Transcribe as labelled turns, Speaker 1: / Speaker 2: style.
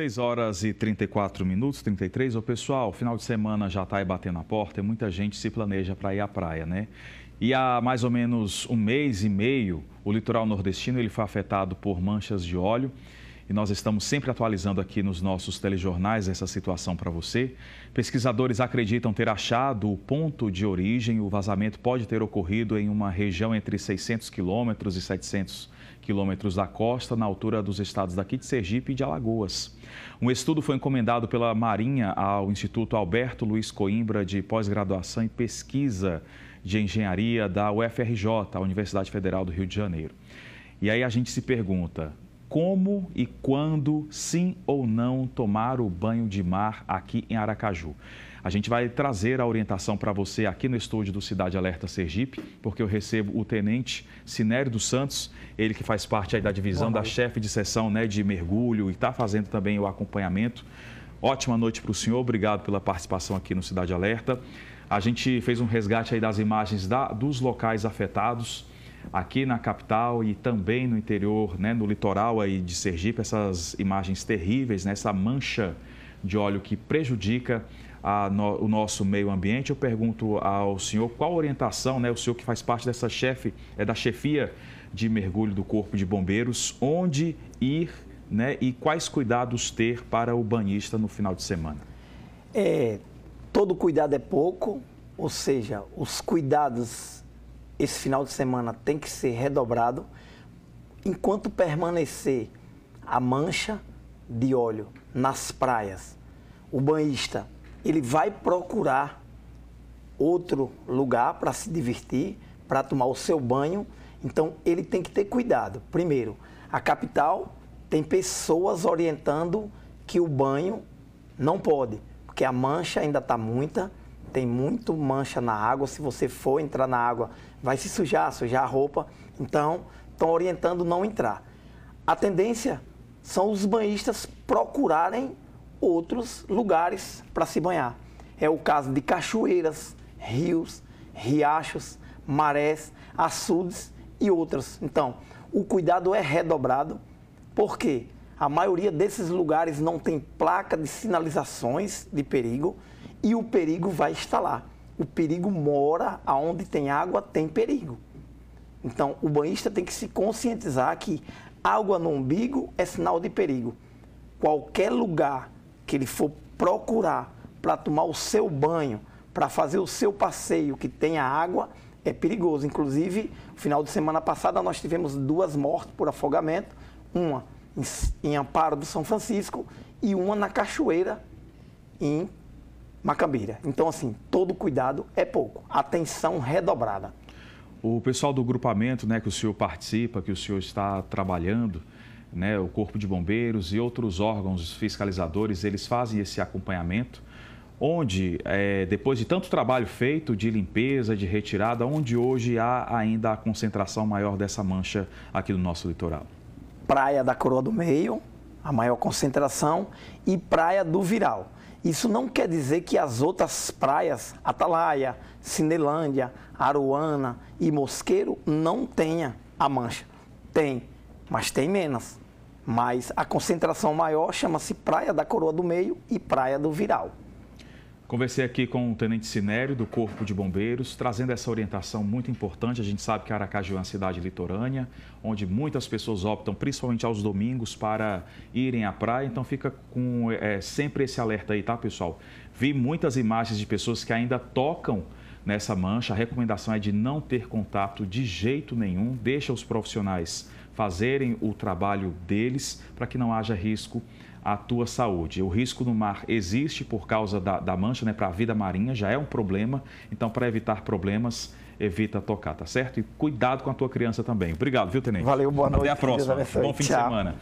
Speaker 1: 6 horas e 34 minutos, 33. O pessoal, final de semana já está aí batendo a porta e muita gente se planeja para ir à praia, né? E há mais ou menos um mês e meio, o litoral nordestino ele foi afetado por manchas de óleo e nós estamos sempre atualizando aqui nos nossos telejornais essa situação para você. Pesquisadores acreditam ter achado o ponto de origem. O vazamento pode ter ocorrido em uma região entre 600 quilômetros e 700 quilômetros da costa, na altura dos estados daqui de Sergipe e de Alagoas. Um estudo foi encomendado pela Marinha ao Instituto Alberto Luiz Coimbra de Pós-Graduação e Pesquisa de Engenharia da UFRJ, a Universidade Federal do Rio de Janeiro. E aí a gente se pergunta, como e quando, sim ou não, tomar o banho de mar aqui em Aracaju. A gente vai trazer a orientação para você aqui no estúdio do Cidade Alerta Sergipe, porque eu recebo o tenente Sinério dos Santos, ele que faz parte da divisão da chefe de sessão né, de mergulho e está fazendo também o acompanhamento. Ótima noite para o senhor, obrigado pela participação aqui no Cidade Alerta. A gente fez um resgate das imagens da, dos locais afetados aqui na capital e também no interior, né, no litoral aí de Sergipe, essas imagens terríveis, né, essa mancha de óleo que prejudica no, o nosso meio ambiente. Eu pergunto ao senhor qual orientação, né, o senhor que faz parte dessa chefe, é da chefia de mergulho do Corpo de Bombeiros, onde ir né, e quais cuidados ter para o banhista no final de semana?
Speaker 2: É, todo cuidado é pouco, ou seja, os cuidados esse final de semana tem que ser redobrado enquanto permanecer a mancha de óleo nas praias. O banhista, ele vai procurar outro lugar para se divertir, para tomar o seu banho. Então ele tem que ter cuidado. Primeiro, a capital tem pessoas orientando que o banho não pode, porque a mancha ainda está muita tem muito mancha na água. Se você for entrar na água, vai se sujar, sujar a roupa. Então, estão orientando não entrar. A tendência são os banhistas procurarem outros lugares para se banhar. É o caso de cachoeiras, rios, riachos, marés, açudes e outras. Então, o cuidado é redobrado, porque a maioria desses lugares não tem placa de sinalizações de perigo e o perigo vai estar lá. O perigo mora aonde tem água, tem perigo. Então, o banhista tem que se conscientizar que água no umbigo é sinal de perigo. Qualquer lugar que ele for procurar para tomar o seu banho, para fazer o seu passeio que tenha água, é perigoso. Inclusive, no final de semana passada nós tivemos duas mortes por afogamento, uma em, Amparo do São Francisco e uma na Cachoeira em macambira. Então, assim, todo cuidado é pouco. Atenção redobrada.
Speaker 1: O pessoal do grupamento né, que o senhor participa, que o senhor está trabalhando, né, o Corpo de Bombeiros e outros órgãos fiscalizadores, eles fazem esse acompanhamento, onde, é, depois de tanto trabalho feito de limpeza, de retirada, onde hoje há ainda a concentração maior dessa mancha aqui no nosso litoral?
Speaker 2: Praia da Coroa do Meio, a maior concentração, e Praia do Viral. Isso não quer dizer que as outras praias, Atalaia, Cinelândia, Aruana e Mosqueiro, não tenha a mancha. Tem, mas tem menos. Mas a concentração maior chama-se Praia da Coroa do Meio e Praia do Viral.
Speaker 1: Conversei aqui com o Tenente Sinério, do Corpo de Bombeiros, trazendo essa orientação muito importante. A gente sabe que Aracaju é uma cidade litorânea, onde muitas pessoas optam, principalmente aos domingos, para irem à praia. Então fica com é, é sempre esse alerta aí, tá, pessoal? Vi muitas imagens de pessoas que ainda tocam nessa mancha. A recomendação é de não ter contato de jeito nenhum. Deixa os profissionais fazerem o trabalho deles para que não haja risco à tua saúde. O risco no mar existe por causa da, da mancha, né, para a vida marinha, já é um problema. Então, para evitar problemas, evita tocar, tá certo? E cuidado com a tua criança também. Obrigado, viu, Tenente? Valeu, boa noite. Até a próxima. Bom fim Tchau. de semana.